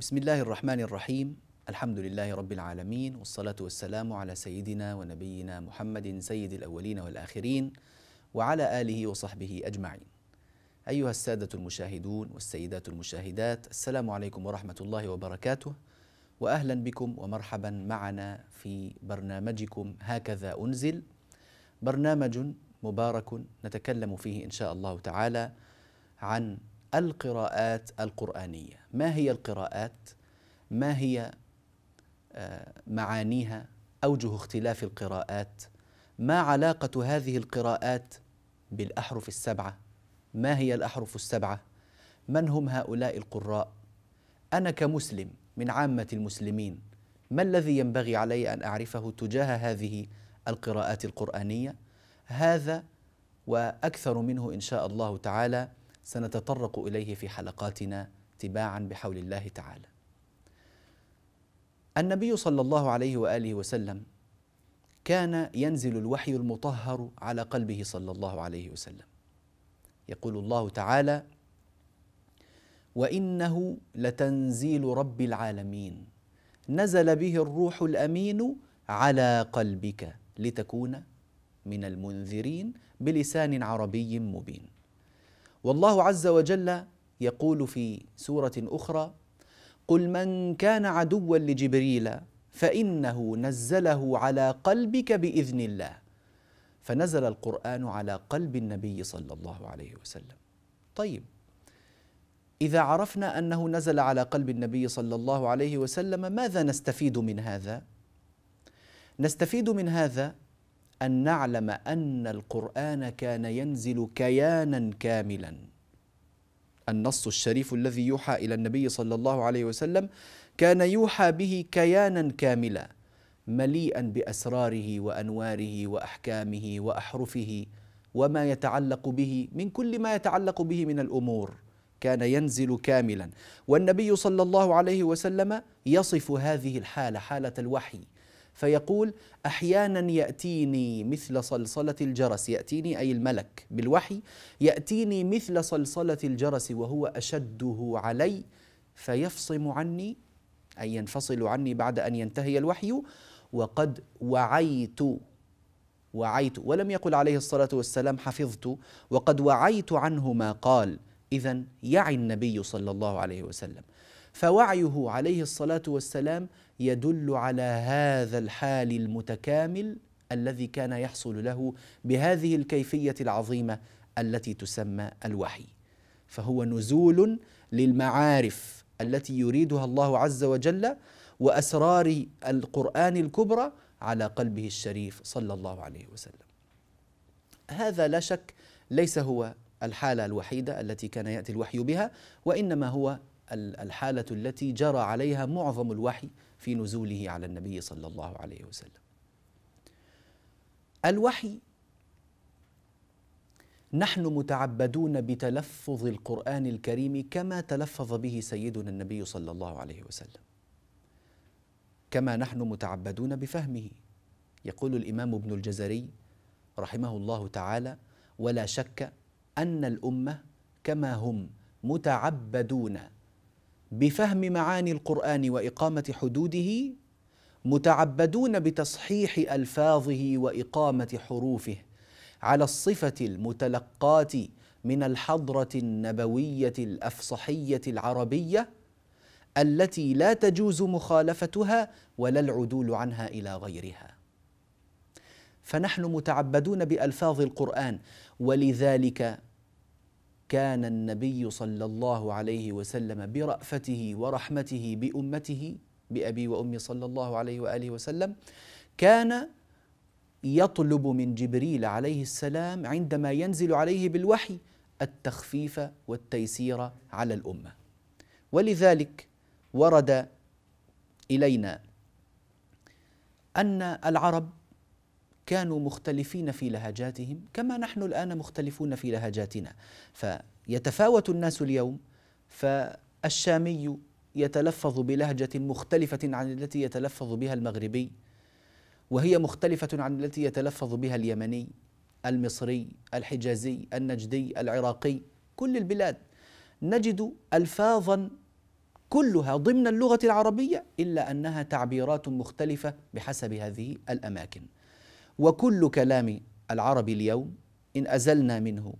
بسم الله الرحمن الرحيم الحمد لله رب العالمين والصلاة والسلام على سيدنا ونبينا محمد سيد الأولين والآخرين وعلى آله وصحبه أجمعين أيها السادة المشاهدون والسيدات المشاهدات السلام عليكم ورحمة الله وبركاته وأهلا بكم ومرحبا معنا في برنامجكم هكذا أنزل برنامج مبارك نتكلم فيه إن شاء الله تعالى عن القراءات القرآنية ما هي القراءات؟ ما هي آه، معانيها؟ أوجه اختلاف القراءات؟ ما علاقة هذه القراءات بالأحرف السبعة؟ ما هي الأحرف السبعة؟ من هم هؤلاء القراء؟ أنا كمسلم من عامة المسلمين ما الذي ينبغي علي أن أعرفه تجاه هذه القراءات القرآنية؟ هذا وأكثر منه إن شاء الله تعالى سنتطرق اليه في حلقاتنا تباعا بحول الله تعالى. النبي صلى الله عليه واله وسلم كان ينزل الوحي المطهر على قلبه صلى الله عليه وسلم. يقول الله تعالى: وانه لتنزيل رب العالمين نزل به الروح الامين على قلبك لتكون من المنذرين بلسان عربي مبين. والله عز وجل يقول في سوره اخرى قل من كان عدوا لجبريل فانه نزله على قلبك باذن الله فنزل القران على قلب النبي صلى الله عليه وسلم طيب اذا عرفنا انه نزل على قلب النبي صلى الله عليه وسلم ماذا نستفيد من هذا نستفيد من هذا ان نعلم ان القران كان ينزل كيانا كاملا النص الشريف الذي يوحى الى النبي صلى الله عليه وسلم كان يوحى به كيانا كاملا مليئا باسراره وانواره واحكامه واحرفه وما يتعلق به من كل ما يتعلق به من الامور كان ينزل كاملا والنبي صلى الله عليه وسلم يصف هذه الحاله حاله الوحي فيقول احيانا ياتيني مثل صلصله الجرس ياتيني اي الملك بالوحي ياتيني مثل صلصله الجرس وهو اشده علي فيفصم عني اي ينفصل عني بعد ان ينتهي الوحي وقد وعيت وعيت ولم يقل عليه الصلاه والسلام حفظت وقد وعيت عنه ما قال اذا يعي النبي صلى الله عليه وسلم فوعيه عليه الصلاه والسلام يدل على هذا الحال المتكامل الذي كان يحصل له بهذه الكيفيه العظيمه التي تسمى الوحي فهو نزول للمعارف التي يريدها الله عز وجل واسرار القران الكبرى على قلبه الشريف صلى الله عليه وسلم هذا لا شك ليس هو الحاله الوحيده التي كان ياتي الوحي بها وانما هو الحالة التي جرى عليها معظم الوحي في نزوله على النبي صلى الله عليه وسلم. الوحي نحن متعبدون بتلفظ القرآن الكريم كما تلفظ به سيدنا النبي صلى الله عليه وسلم. كما نحن متعبدون بفهمه. يقول الإمام ابن الجزري رحمه الله تعالى: ولا شك أن الأمة كما هم متعبدون بفهم معاني القران واقامه حدوده متعبدون بتصحيح الفاظه واقامه حروفه على الصفه المتلقاه من الحضره النبويه الافصحيه العربيه التي لا تجوز مخالفتها ولا العدول عنها الى غيرها فنحن متعبدون بالفاظ القران ولذلك كان النبي صلى الله عليه وسلم برأفته ورحمته بأمته بأبي وأمي صلى الله عليه وآله وسلم كان يطلب من جبريل عليه السلام عندما ينزل عليه بالوحي التخفيف والتيسير على الأمة ولذلك ورد إلينا أن العرب كانوا مختلفين في لهجاتهم كما نحن الآن مختلفون في لهجاتنا فيتفاوت الناس اليوم فالشامي يتلفظ بلهجة مختلفة عن التي يتلفظ بها المغربي وهي مختلفة عن التي يتلفظ بها اليمني المصري الحجازي النجدي العراقي كل البلاد نجد ألفاظا كلها ضمن اللغة العربية إلا أنها تعبيرات مختلفة بحسب هذه الأماكن وكل كلام العربي اليوم إن أزلنا منه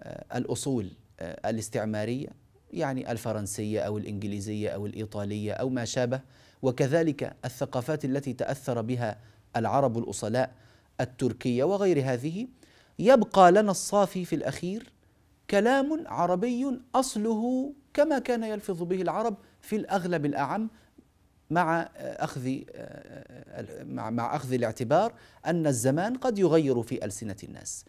آه، الأصول آه، الاستعمارية يعني الفرنسية أو الإنجليزية أو الإيطالية أو ما شابه وكذلك الثقافات التي تأثر بها العرب الأصلاء التركية وغير هذه يبقى لنا الصافي في الأخير كلام عربي أصله كما كان يلفظ به العرب في الأغلب الأعم مع اخذ مع اخذ الاعتبار ان الزمان قد يغير في السنه الناس.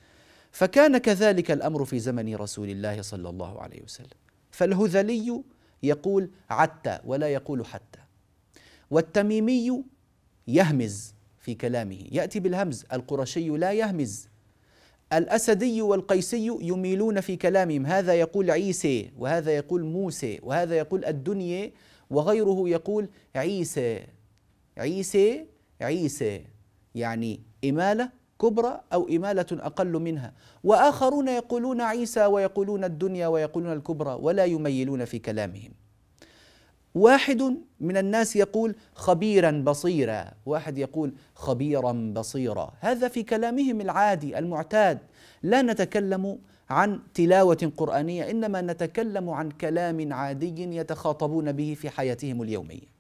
فكان كذلك الامر في زمن رسول الله صلى الله عليه وسلم. فالهذلي يقول عتى ولا يقول حتى. والتميمي يهمز في كلامه، ياتي بالهمز، القرشي لا يهمز. الاسدي والقيسي يميلون في كلامهم، هذا يقول عيسى وهذا يقول موسى وهذا يقول الدنيا وغيره يقول عيسى عيسى عيسى يعني إمالة كبرى أو إمالة أقل منها وآخرون يقولون عيسى ويقولون الدنيا ويقولون الكبرى ولا يميلون في كلامهم واحد من الناس يقول خبيرا بصيرا واحد يقول خبيرا بصيرا هذا في كلامهم العادي المعتاد لا نتكلم عن تلاوة قرآنية إنما نتكلم عن كلام عادي يتخاطبون به في حياتهم اليومية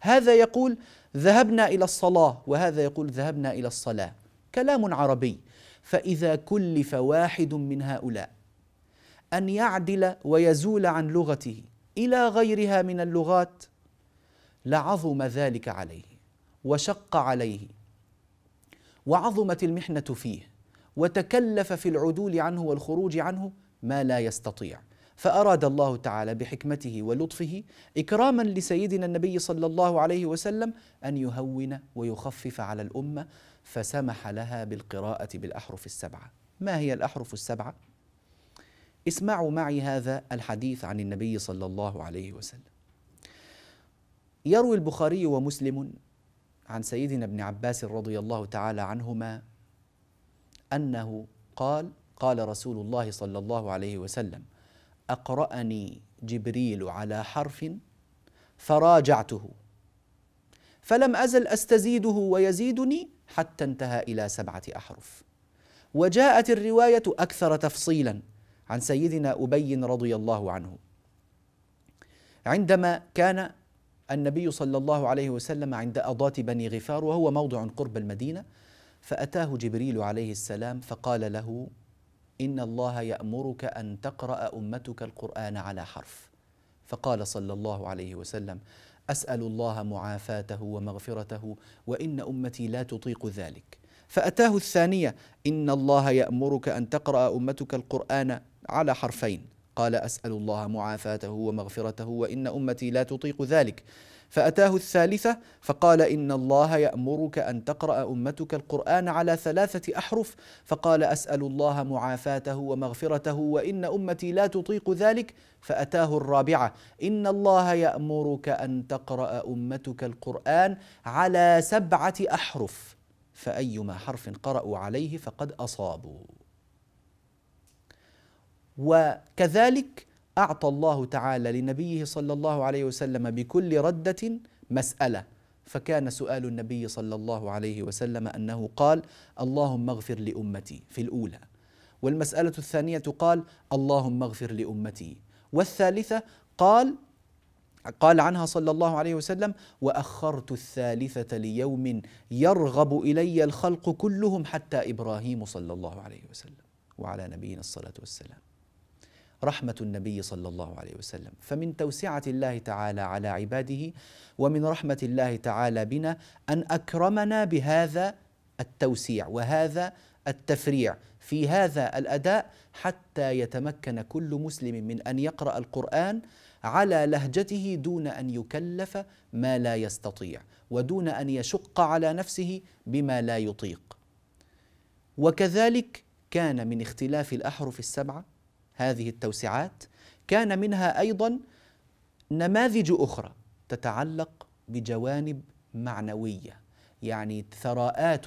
هذا يقول ذهبنا إلى الصلاة وهذا يقول ذهبنا إلى الصلاة كلام عربي فإذا كلف واحد من هؤلاء أن يعدل ويزول عن لغته إلى غيرها من اللغات لعظم ذلك عليه وشق عليه وعظمت المحنة فيه وتكلف في العدول عنه والخروج عنه ما لا يستطيع فأراد الله تعالى بحكمته ولطفه إكراما لسيدنا النبي صلى الله عليه وسلم أن يهون ويخفف على الأمة فسمح لها بالقراءة بالأحرف السبعة ما هي الأحرف السبعة؟ اسمعوا معي هذا الحديث عن النبي صلى الله عليه وسلم يروي البخاري ومسلم عن سيدنا ابن عباس رضي الله تعالى عنهما انه قال قال رسول الله صلى الله عليه وسلم اقراني جبريل على حرف فراجعته فلم ازل استزيده ويزيدني حتى انتهى الى سبعه احرف وجاءت الروايه اكثر تفصيلا عن سيدنا ابي رضي الله عنه عندما كان النبي صلى الله عليه وسلم عند أضاة بني غفار وهو موضع قرب المدينة فأتاه جبريل عليه السلام فقال له إن الله يأمرك أن تقرأ أمتك القرآن على حرف فقال صلى الله عليه وسلم أسأل الله معافاته ومغفرته وإن أمتي لا تطيق ذلك فأتاه الثانية إن الله يأمرك أن تقرأ أمتك القرآن على حرفين قال أسأل الله معافاته ومغفرته وإن أمتي لا تطيق ذلك فأتاه الثالثة فقال إن الله يأمرك أن تقرأ أمتك القرآن على ثلاثة أحرف فقال أسأل الله معافاته ومغفرته وإن أمتي لا تطيق ذلك فأتاه الرابعة إن الله يأمرك أن تقرأ أمتك القرآن على سبعة أحرف فأيما حرف قرأوا عليه فقد أصابوا وكذلك أعطى الله تعالى لنبيه صلى الله عليه وسلم بكل ردة مسألة فكان سؤال النبي صلى الله عليه وسلم أنه قال اللهم اغفر لأمتي في الأولى والمسألة الثانية قال اللهم اغفر لأمتي والثالثة قال قال عنها صلى الله عليه وسلم واخرت الثالثه ليوم يرغب الي الخلق كلهم حتى ابراهيم صلى الله عليه وسلم وعلى نبينا الصلاه والسلام رحمة النبي صلى الله عليه وسلم فمن توسعة الله تعالى على عباده ومن رحمة الله تعالى بنا أن أكرمنا بهذا التوسيع وهذا التفريع في هذا الأداء حتى يتمكن كل مسلم من أن يقرأ القرآن على لهجته دون أن يكلف ما لا يستطيع ودون أن يشق على نفسه بما لا يطيق وكذلك كان من اختلاف الأحرف السبعة هذه التوسعات كان منها ايضا نماذج اخرى تتعلق بجوانب معنويه يعني ثراءات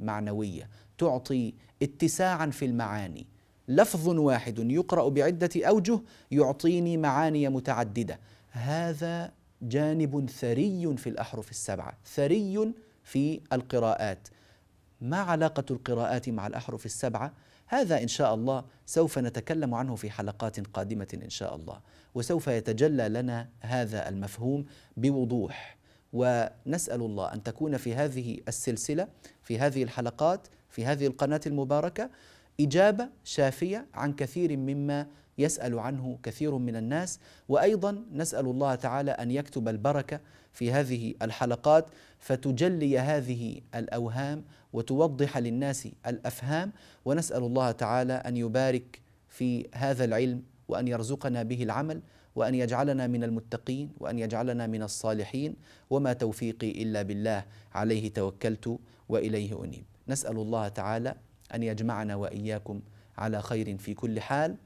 معنويه تعطي اتساعا في المعاني لفظ واحد يقرا بعده اوجه يعطيني معاني متعدده هذا جانب ثري في الاحرف السبعه ثري في القراءات ما علاقة القراءات مع الأحرف السبعة؟ هذا إن شاء الله سوف نتكلم عنه في حلقات قادمة إن شاء الله، وسوف يتجلى لنا هذا المفهوم بوضوح، ونسأل الله أن تكون في هذه السلسلة، في هذه الحلقات، في هذه القناة المباركة إجابة شافية عن كثير مما يسأل عنه كثير من الناس وأيضا نسأل الله تعالى أن يكتب البركة في هذه الحلقات فتجلي هذه الأوهام وتوضح للناس الأفهام ونسأل الله تعالى أن يبارك في هذا العلم وأن يرزقنا به العمل وأن يجعلنا من المتقين وأن يجعلنا من الصالحين وما توفيقي إلا بالله عليه توكلت وإليه أنيب نسأل الله تعالى أن يجمعنا وإياكم على خير في كل حال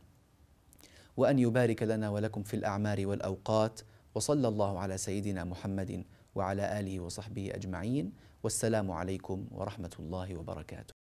وأن يبارك لنا ولكم في الأعمار والأوقات وصلى الله على سيدنا محمد وعلى آله وصحبه أجمعين والسلام عليكم ورحمة الله وبركاته